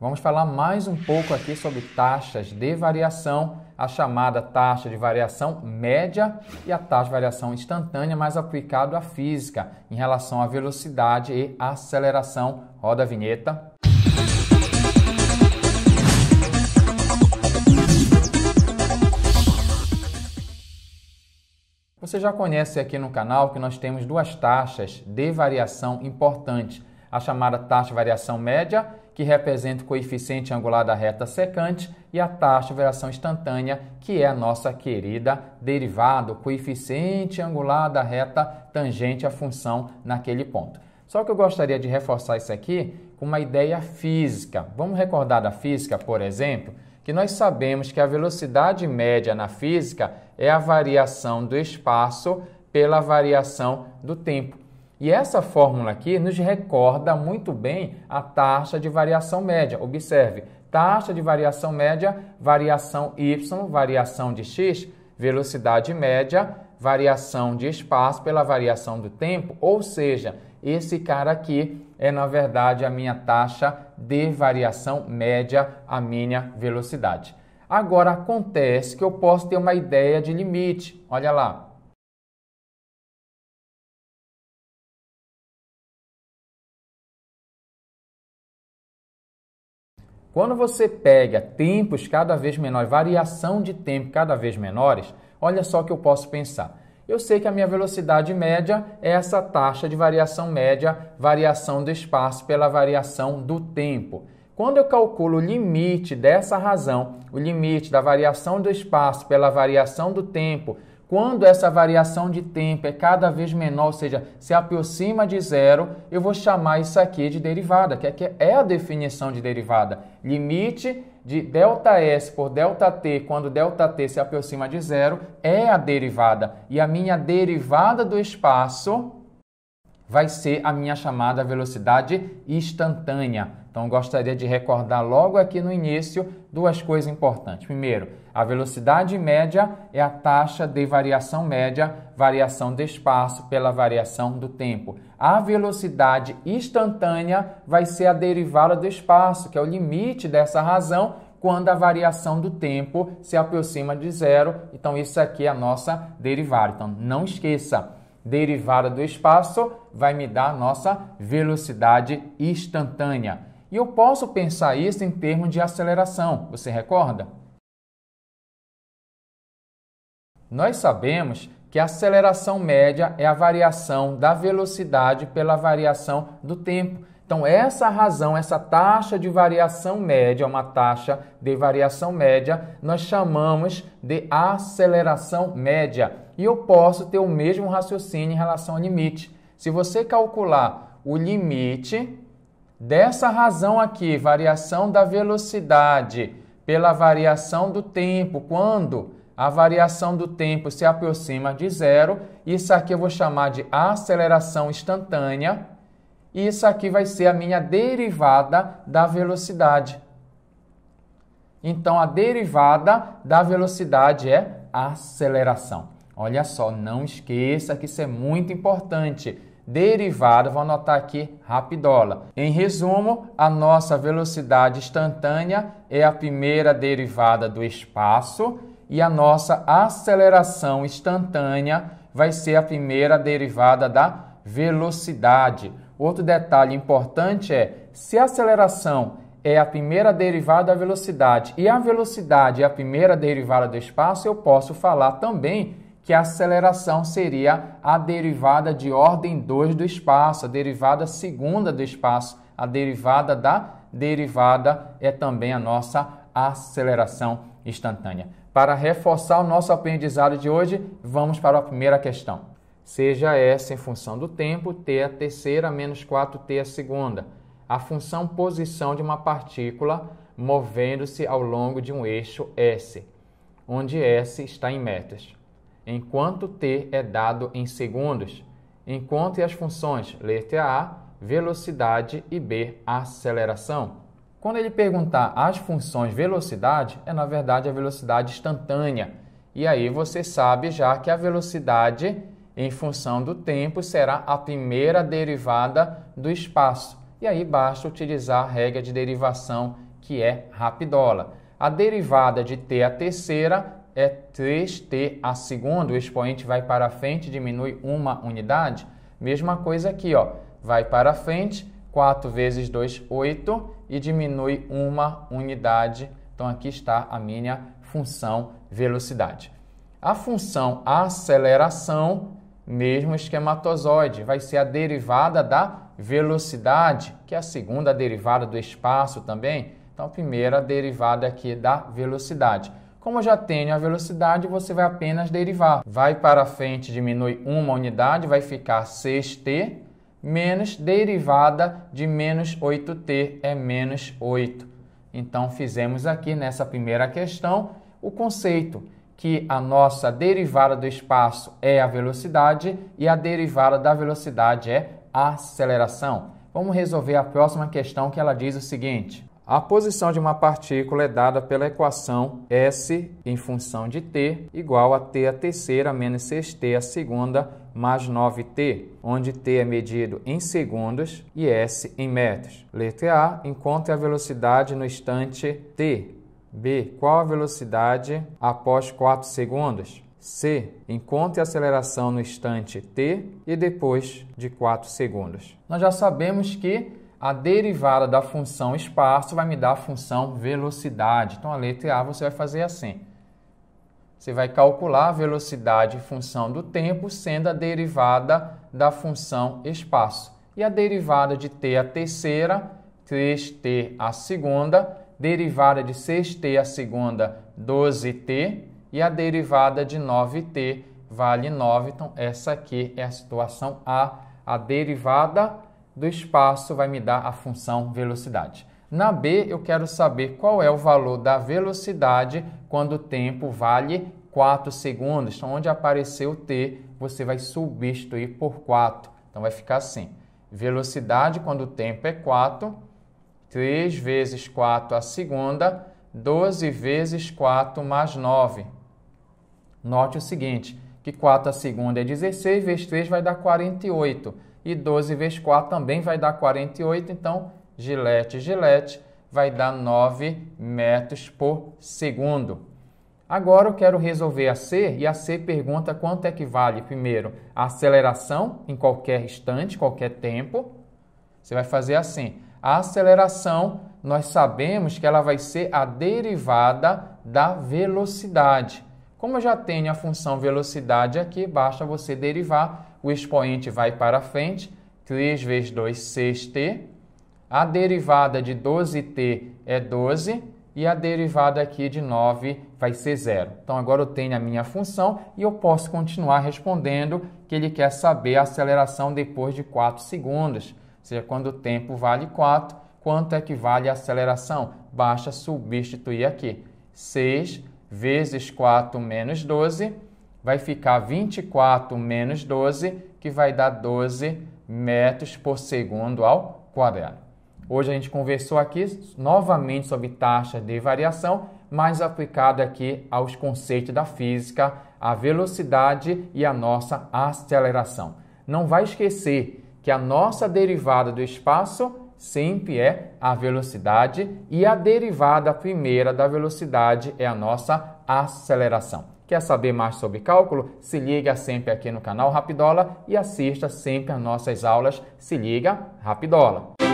Vamos falar mais um pouco aqui sobre taxas de variação, a chamada taxa de variação média e a taxa de variação instantânea, mais aplicado à física, em relação à velocidade e aceleração. Roda a vinheta. Você já conhece aqui no canal que nós temos duas taxas de variação importantes, a chamada taxa de variação média que representa o coeficiente angular da reta secante, e a taxa de variação instantânea, que é a nossa querida derivada, o coeficiente angular da reta tangente à função naquele ponto. Só que eu gostaria de reforçar isso aqui com uma ideia física. Vamos recordar da física, por exemplo, que nós sabemos que a velocidade média na física é a variação do espaço pela variação do tempo. E essa fórmula aqui nos recorda muito bem a taxa de variação média. Observe, taxa de variação média, variação y, variação de x, velocidade média, variação de espaço pela variação do tempo, ou seja, esse cara aqui é na verdade a minha taxa de variação média, a minha velocidade. Agora acontece que eu posso ter uma ideia de limite. Olha lá, Quando você pega tempos cada vez menores, variação de tempo cada vez menores, olha só o que eu posso pensar. Eu sei que a minha velocidade média é essa taxa de variação média, variação do espaço pela variação do tempo. Quando eu calculo o limite dessa razão, o limite da variação do espaço pela variação do tempo quando essa variação de tempo é cada vez menor, ou seja, se aproxima de zero, eu vou chamar isso aqui de derivada, que é, é a definição de derivada. Limite de ΔS por ΔT, quando ΔT se aproxima de zero, é a derivada. E a minha derivada do espaço vai ser a minha chamada velocidade instantânea. Então, gostaria de recordar logo aqui no início duas coisas importantes. Primeiro, a velocidade média é a taxa de variação média, variação de espaço pela variação do tempo. A velocidade instantânea vai ser a derivada do espaço, que é o limite dessa razão quando a variação do tempo se aproxima de zero. Então, isso aqui é a nossa derivada. Então, não esqueça, derivada do espaço vai me dar a nossa velocidade instantânea. E eu posso pensar isso em termos de aceleração. Você recorda? Nós sabemos que a aceleração média é a variação da velocidade pela variação do tempo. Então, essa razão, essa taxa de variação média, uma taxa de variação média, nós chamamos de aceleração média. E eu posso ter o mesmo raciocínio em relação ao limite. Se você calcular o limite dessa razão aqui, variação da velocidade pela variação do tempo, quando a variação do tempo se aproxima de zero. Isso aqui eu vou chamar de aceleração instantânea. E isso aqui vai ser a minha derivada da velocidade. Então, a derivada da velocidade é aceleração. Olha só, não esqueça que isso é muito importante. Derivada, vou anotar aqui rapidola. Em resumo, a nossa velocidade instantânea é a primeira derivada do espaço e a nossa aceleração instantânea vai ser a primeira derivada da velocidade. Outro detalhe importante é se a aceleração é a primeira derivada da velocidade e a velocidade é a primeira derivada do espaço, eu posso falar também que a aceleração seria a derivada de ordem 2 do espaço, a derivada segunda do espaço, a derivada da derivada é também a nossa aceleração instantânea. Para reforçar o nosso aprendizado de hoje, vamos para a primeira questão. Seja s em função do tempo, t a é terceira menos 4t a é segunda. A função posição de uma partícula movendo-se ao longo de um eixo S, onde S está em metros. Enquanto t é dado em segundos, encontre as funções letra A, velocidade e B, aceleração. Quando ele perguntar as funções velocidade, é na verdade a velocidade instantânea. E aí você sabe já que a velocidade em função do tempo será a primeira derivada do espaço. E aí basta utilizar a regra de derivação que é rapidola. A derivada de t a terceira é 3t a segunda, o expoente vai para frente, diminui uma unidade. Mesma coisa aqui, ó, vai para frente, 4 vezes 2, 8 e diminui uma unidade. Então aqui está a minha função velocidade. A função aceleração, mesmo esquematozoide, vai ser a derivada da velocidade, que é a segunda derivada do espaço também. Então a primeira derivada aqui é da velocidade. Como eu já tenho a velocidade, você vai apenas derivar. Vai para frente, diminui uma unidade, vai ficar 6t menos derivada de menos 8t é menos 8. Então, fizemos aqui nessa primeira questão o conceito que a nossa derivada do espaço é a velocidade e a derivada da velocidade é a aceleração. Vamos resolver a próxima questão que ela diz o seguinte. A posição de uma partícula é dada pela equação S em função de t igual a t a terceira menos 6t a segunda mais 9t, onde t é medido em segundos e s em metros. Letra A, encontre a velocidade no instante t. B, qual a velocidade após 4 segundos? C. Encontre a aceleração no instante t e depois de 4 segundos. Nós já sabemos que a derivada da função espaço vai me dar a função velocidade. Então, a letra A você vai fazer assim. Você vai calcular a velocidade função do tempo sendo a derivada da função espaço. E a derivada de t a terceira, 3t a segunda, derivada de 6t a segunda, 12t, e a derivada de 9t vale 9. Então, essa aqui é a situação A, a derivada do espaço vai me dar a função velocidade. Na B, eu quero saber qual é o valor da velocidade quando o tempo vale 4 segundos. Então, onde apareceu T, você vai substituir por 4. Então, vai ficar assim. Velocidade, quando o tempo é 4, 3 vezes 4 a segunda, 12 vezes 4 mais 9. Note o seguinte, que 4 a segunda é 16, vezes 3 vai dar 48. E 12 vezes 4 também vai dar 48, então gilete, gilete vai dar 9 metros por segundo. Agora eu quero resolver a C e a C pergunta quanto é que vale, primeiro, a aceleração em qualquer instante, qualquer tempo. Você vai fazer assim. A aceleração, nós sabemos que ela vai ser a derivada da velocidade. Como eu já tenho a função velocidade aqui, basta você derivar, o expoente vai para frente, 3 vezes 2, 6t. A derivada de 12t é 12 e a derivada aqui de 9 vai ser zero. Então agora eu tenho a minha função e eu posso continuar respondendo que ele quer saber a aceleração depois de 4 segundos. Ou seja, quando o tempo vale 4, quanto é que vale a aceleração? Basta substituir aqui. 6 vezes 4 menos 12, vai ficar 24 menos 12, que vai dar 12 metros por segundo ao quadrado. Hoje a gente conversou aqui novamente sobre taxa de variação, mas aplicado aqui aos conceitos da física, a velocidade e a nossa aceleração. Não vai esquecer que a nossa derivada do espaço sempre é a velocidade e a derivada primeira da velocidade é a nossa aceleração. Quer saber mais sobre cálculo? Se liga sempre aqui no canal Rapidola e assista sempre às nossas aulas. Se liga, Rapidola!